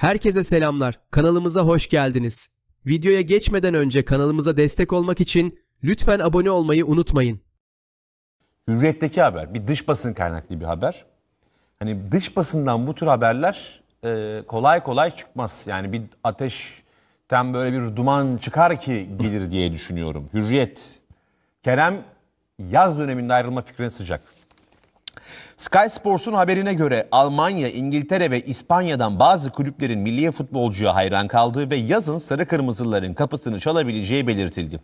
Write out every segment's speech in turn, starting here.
Herkese selamlar. Kanalımıza hoş geldiniz. Videoya geçmeden önce kanalımıza destek olmak için lütfen abone olmayı unutmayın. Hürriyet'teki haber bir dış basın kaynaklı bir haber. Hani dış basından bu tür haberler e, kolay kolay çıkmaz. Yani bir ateşten böyle bir duman çıkar ki gelir diye düşünüyorum. Hürriyet. Kerem yaz döneminde ayrılma fikrine sıcak. Sky Sports'un haberine göre Almanya, İngiltere ve İspanya'dan bazı kulüplerin milli futbolcuya hayran kaldığı ve yazın sarı kırmızıların kapısını çalabileceği belirtildi.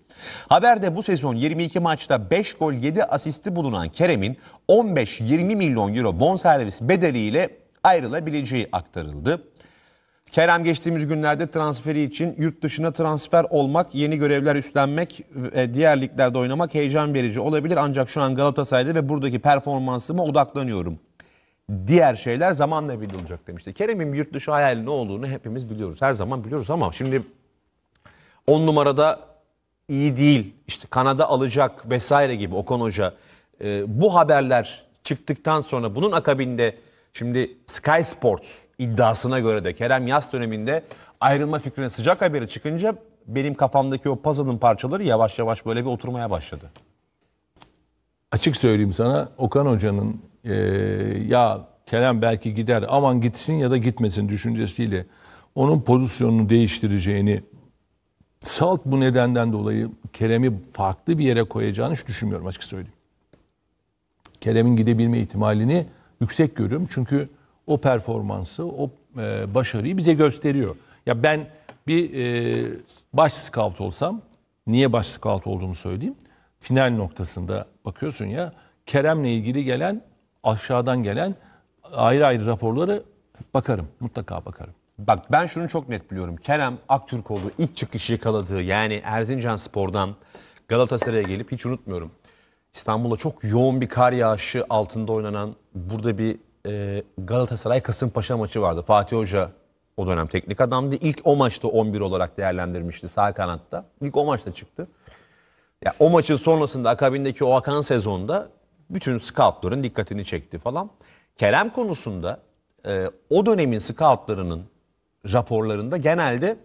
Haberde bu sezon 22 maçta 5 gol 7 asisti bulunan Kerem'in 15-20 milyon euro bonservis bedeliyle ayrılabileceği aktarıldı. Kerem geçtiğimiz günlerde transferi için yurt dışına transfer olmak, yeni görevler üstlenmek, e, diğer liglerde oynamak heyecan verici olabilir. Ancak şu an Galatasaray'da ve buradaki performansıma odaklanıyorum. Diğer şeyler zamanla belli olacak demişti. Kerem'in yurt dışı hayali ne olduğunu hepimiz biliyoruz. Her zaman biliyoruz ama şimdi 10 numarada iyi değil, İşte Kanada alacak vesaire gibi Okan Hoca. E, bu haberler çıktıktan sonra bunun akabinde şimdi Sky Sports iddiasına göre de Kerem Yaz döneminde ayrılma fikrine sıcak haberi çıkınca benim kafamdaki o puzzle'ın parçaları yavaş yavaş böyle bir oturmaya başladı. Açık söyleyeyim sana Okan Hoca'nın e, ya Kerem belki gider aman gitsin ya da gitmesin düşüncesiyle onun pozisyonunu değiştireceğini salt bu nedenden dolayı Kerem'i farklı bir yere koyacağını hiç düşünmüyorum açık söyleyeyim. Kerem'in gidebilme ihtimalini yüksek görüyorum. Çünkü o performansı, o e, başarıyı bize gösteriyor. Ya ben bir e, baş scout olsam, niye baş scout olduğumu söyleyeyim. Final noktasında bakıyorsun ya, Kerem'le ilgili gelen, aşağıdan gelen ayrı ayrı raporları bakarım, mutlaka bakarım. Bak ben şunu çok net biliyorum. Kerem Aktürkoğlu ilk çıkışı yakaladığı yani Erzincan Spor'dan Galatasaray'a gelip hiç unutmuyorum. İstanbul'da çok yoğun bir kar yağışı altında oynanan burada bir e, Galatasaray Kasımpaşa maçı vardı. Fatih Hoca o dönem teknik adamdı. İlk o maçta 11 olarak değerlendirmişti sağ kanatta. İlk o maçta çıktı. Ya o maçın sonrasında akabindeki o akan sezonda bütün scoutların dikkatini çekti falan. Kerem konusunda e, o dönemin scoutlarının raporlarında genelde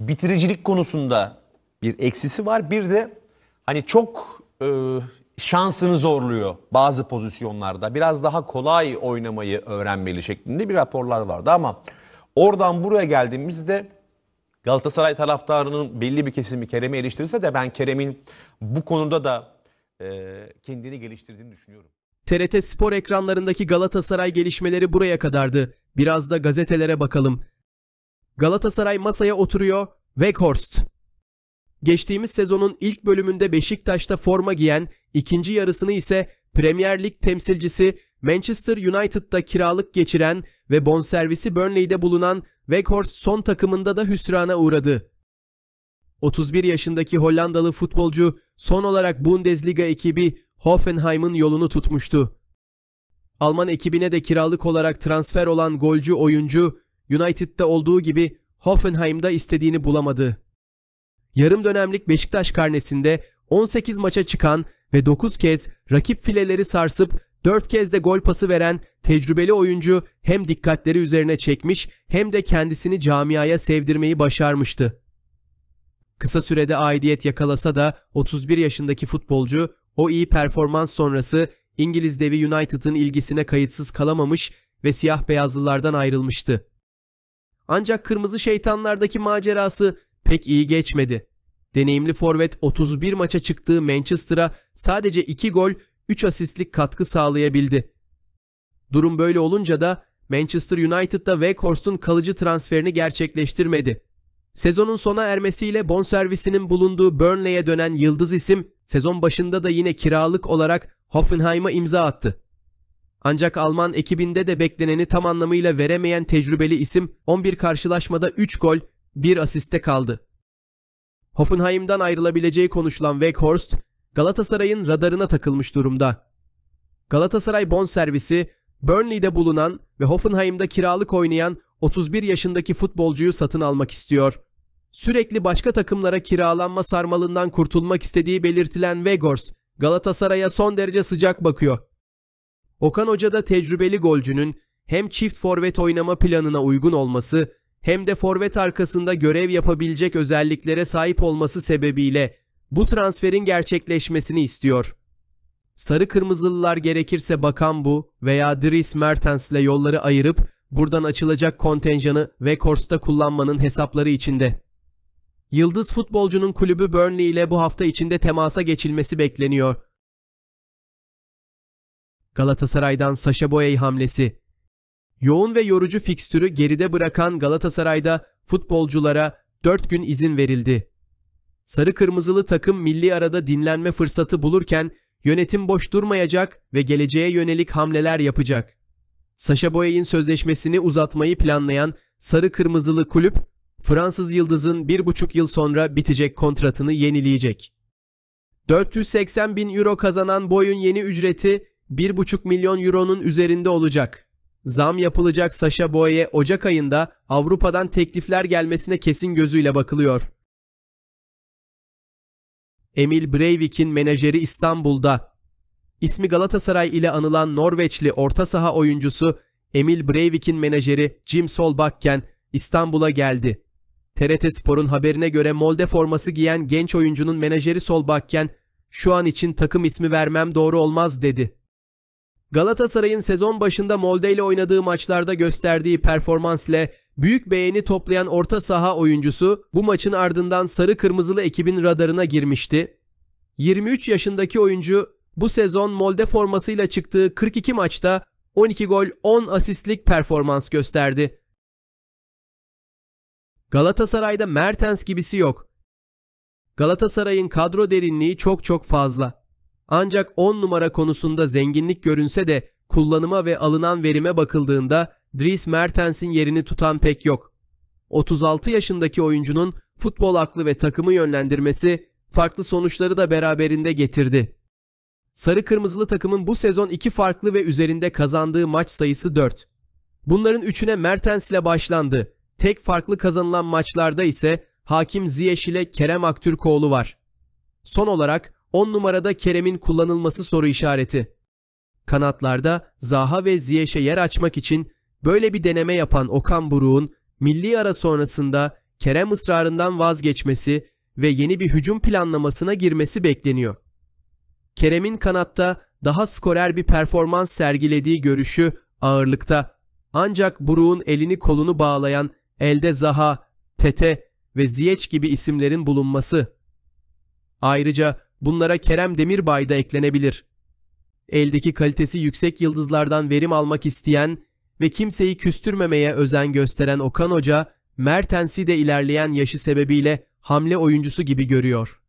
bitiricilik konusunda bir eksisi var. Bir de hani çok e, şansını zorluyor bazı pozisyonlarda. Biraz daha kolay oynamayı öğrenmeli şeklinde bir raporlar vardı ama oradan buraya geldiğimizde Galatasaray taraftarının belli bir kesimi Kerem'i eleştirirse de ben Kerem'in bu konuda da e, kendini geliştirdiğini düşünüyorum. TRT spor ekranlarındaki Galatasaray gelişmeleri buraya kadardı. Biraz da gazetelere bakalım. Galatasaray masaya oturuyor. Weghorst Geçtiğimiz sezonun ilk bölümünde Beşiktaş'ta forma giyen, ikinci yarısını ise Premier Lig temsilcisi Manchester United'da kiralık geçiren ve bonservisi Burnley'de bulunan Weghorst son takımında da hüsrana uğradı. 31 yaşındaki Hollandalı futbolcu son olarak Bundesliga ekibi Hoffenheim'in yolunu tutmuştu. Alman ekibine de kiralık olarak transfer olan golcü oyuncu United'da olduğu gibi Hoffenheim'da istediğini bulamadı. Yarım dönemlik Beşiktaş karnesinde 18 maça çıkan ve 9 kez rakip fileleri sarsıp 4 kez de gol pası veren tecrübeli oyuncu hem dikkatleri üzerine çekmiş hem de kendisini camiaya sevdirmeyi başarmıştı. Kısa sürede aidiyet yakalasa da 31 yaşındaki futbolcu o iyi performans sonrası İngiliz devi United'ın ilgisine kayıtsız kalamamış ve siyah beyazlılardan ayrılmıştı. Ancak Kırmızı Şeytanlardaki macerası pek iyi geçmedi. Deneyimli forvet 31 maça çıktığı Manchester'a sadece 2 gol 3 asistlik katkı sağlayabildi. Durum böyle olunca da Manchester United'da Weghorst'un kalıcı transferini gerçekleştirmedi. Sezonun sona ermesiyle bonservisinin bulunduğu Burnley'e dönen yıldız isim sezon başında da yine kiralık olarak Hoffenheim'a imza attı. Ancak Alman ekibinde de bekleneni tam anlamıyla veremeyen tecrübeli isim 11 karşılaşmada 3 gol, bir asiste kaldı. Hoffenheim'dan ayrılabileceği konuşulan Weghorst, Galatasaray'ın radarına takılmış durumda. Galatasaray bonservisi, Burnley'de bulunan ve Hoffenheim'da kiralık oynayan 31 yaşındaki futbolcuyu satın almak istiyor. Sürekli başka takımlara kiralanma sarmalından kurtulmak istediği belirtilen Weghorst, Galatasaray'a son derece sıcak bakıyor. Okan Hoca da tecrübeli golcünün hem çift forvet oynama planına uygun olması hem de forvet arkasında görev yapabilecek özelliklere sahip olması sebebiyle bu transferin gerçekleşmesini istiyor. Sarı kırmızılılar gerekirse Bakan bu veya Dries Mertens'le yolları ayırıp buradan açılacak kontenjanı ve Kors'ta kullanmanın hesapları içinde. Yıldız futbolcunun kulübü Burnley ile bu hafta içinde temasa geçilmesi bekleniyor. Galatasaray'dan Saşa Boey hamlesi Yoğun ve yorucu fikstürü geride bırakan Galatasaray'da futbolculara 4 gün izin verildi. Sarı kırmızılı takım milli arada dinlenme fırsatı bulurken yönetim boş durmayacak ve geleceğe yönelik hamleler yapacak. Saşa Boye'in sözleşmesini uzatmayı planlayan sarı kırmızılı kulüp Fransız Yıldız'ın bir buçuk yıl sonra bitecek kontratını yenileyecek. 480 bin euro kazanan Boy'un yeni ücreti 1,5 milyon euronun üzerinde olacak. Zam yapılacak Sasha Boye'ye Ocak ayında Avrupa'dan teklifler gelmesine kesin gözüyle bakılıyor. Emil Breivik'in menajeri İstanbul'da. İsmi Galatasaray ile anılan Norveçli orta saha oyuncusu Emil Breivik'in menajeri Jim Solbakken İstanbul'a geldi. TRT Spor'un haberine göre Molde forması giyen genç oyuncunun menajeri Solbakken şu an için takım ismi vermem doğru olmaz dedi. Galatasaray'ın sezon başında Molde ile oynadığı maçlarda gösterdiği performansla büyük beğeni toplayan orta saha oyuncusu bu maçın ardından sarı kırmızılı ekibin radarına girmişti. 23 yaşındaki oyuncu bu sezon Molde formasıyla çıktığı 42 maçta 12 gol 10 asistlik performans gösterdi. Galatasaray'da Mertens gibisi yok. Galatasaray'ın kadro derinliği çok çok fazla. Ancak 10 numara konusunda zenginlik görünse de kullanıma ve alınan verime bakıldığında Dries Mertens'in yerini tutan pek yok. 36 yaşındaki oyuncunun futbol aklı ve takımı yönlendirmesi farklı sonuçları da beraberinde getirdi. Sarı Kırmızılı takımın bu sezon iki farklı ve üzerinde kazandığı maç sayısı 4. Bunların üçüne Mertens ile başlandı. Tek farklı kazanılan maçlarda ise Hakim Ziyech ile Kerem Aktürkoğlu var. Son olarak 10 numarada Kerem'in kullanılması soru işareti. Kanatlarda Zaha ve Ziyeş'e yer açmak için böyle bir deneme yapan Okan Buruk'un milli ara sonrasında Kerem ısrarından vazgeçmesi ve yeni bir hücum planlamasına girmesi bekleniyor. Kerem'in kanatta daha skorer bir performans sergilediği görüşü ağırlıkta. Ancak Buruk'un elini kolunu bağlayan elde Zaha, Tete ve Ziyeç gibi isimlerin bulunması. Ayrıca Bunlara Kerem Demirbay da eklenebilir. Eldeki kalitesi yüksek yıldızlardan verim almak isteyen ve kimseyi küstürmemeye özen gösteren Okan Hoca, Mertens'i de ilerleyen yaşı sebebiyle hamle oyuncusu gibi görüyor.